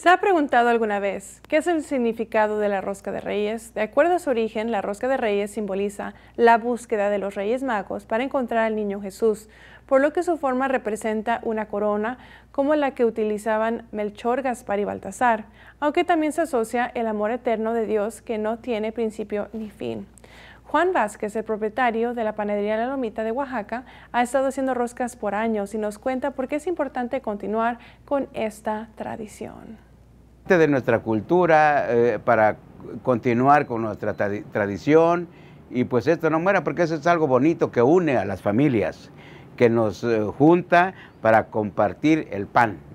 ¿Se ha preguntado alguna vez qué es el significado de la rosca de reyes? De acuerdo a su origen, la rosca de reyes simboliza la búsqueda de los reyes magos para encontrar al niño Jesús, por lo que su forma representa una corona como la que utilizaban Melchor, Gaspar y Baltasar, aunque también se asocia el amor eterno de Dios que no tiene principio ni fin. Juan Vázquez, el propietario de la panadería La Lomita de Oaxaca, ha estado haciendo roscas por años y nos cuenta por qué es importante continuar con esta tradición de nuestra cultura, eh, para continuar con nuestra tradición y pues esto no muera porque eso es algo bonito que une a las familias, que nos eh, junta para compartir el pan.